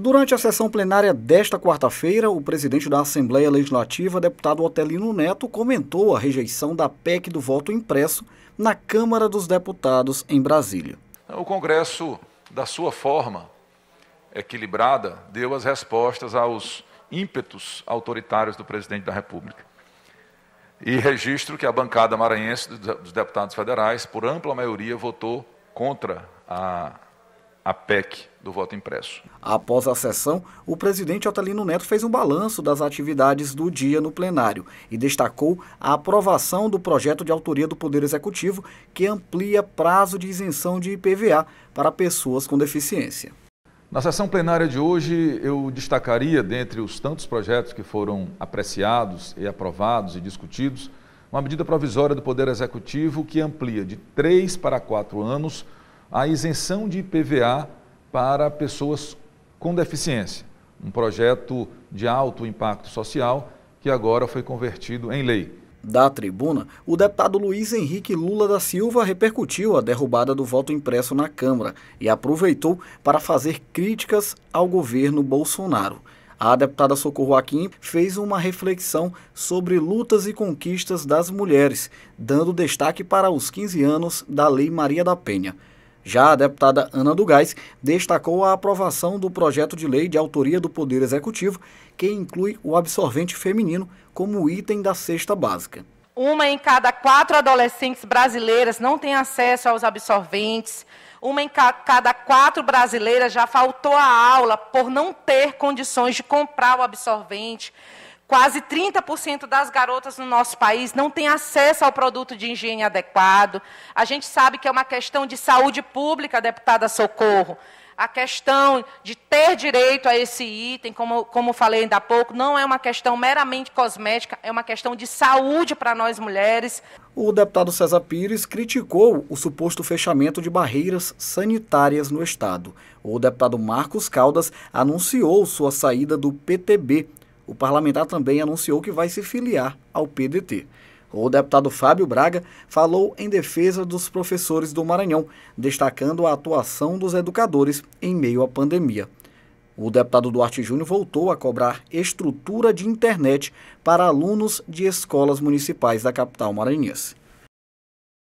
Durante a sessão plenária desta quarta-feira, o presidente da Assembleia Legislativa, deputado Otelino Neto, comentou a rejeição da PEC do voto impresso na Câmara dos Deputados em Brasília. O Congresso, da sua forma equilibrada, deu as respostas aos ímpetos autoritários do presidente da República. E registro que a bancada maranhense dos deputados federais, por ampla maioria, votou contra a a PEC do voto impresso. Após a sessão, o presidente Otalino Neto fez um balanço das atividades do dia no plenário e destacou a aprovação do projeto de autoria do Poder Executivo que amplia prazo de isenção de IPVA para pessoas com deficiência. Na sessão plenária de hoje, eu destacaria, dentre os tantos projetos que foram apreciados e aprovados e discutidos, uma medida provisória do Poder Executivo que amplia de três para quatro anos a isenção de IPVA para pessoas com deficiência, um projeto de alto impacto social que agora foi convertido em lei. Da tribuna, o deputado Luiz Henrique Lula da Silva repercutiu a derrubada do voto impresso na Câmara e aproveitou para fazer críticas ao governo Bolsonaro. A deputada Socorro Aquim fez uma reflexão sobre lutas e conquistas das mulheres, dando destaque para os 15 anos da Lei Maria da Penha. Já a deputada Ana Dugás destacou a aprovação do projeto de lei de autoria do Poder Executivo, que inclui o absorvente feminino como item da cesta básica. Uma em cada quatro adolescentes brasileiras não tem acesso aos absorventes. Uma em cada quatro brasileiras já faltou à aula por não ter condições de comprar o absorvente. Quase 30% das garotas no nosso país não têm acesso ao produto de higiene adequado. A gente sabe que é uma questão de saúde pública, deputada Socorro. A questão de ter direito a esse item, como, como falei ainda há pouco, não é uma questão meramente cosmética, é uma questão de saúde para nós mulheres. O deputado César Pires criticou o suposto fechamento de barreiras sanitárias no Estado. O deputado Marcos Caldas anunciou sua saída do PTB o parlamentar também anunciou que vai se filiar ao PDT. O deputado Fábio Braga falou em defesa dos professores do Maranhão, destacando a atuação dos educadores em meio à pandemia. O deputado Duarte Júnior voltou a cobrar estrutura de internet para alunos de escolas municipais da capital maranhense.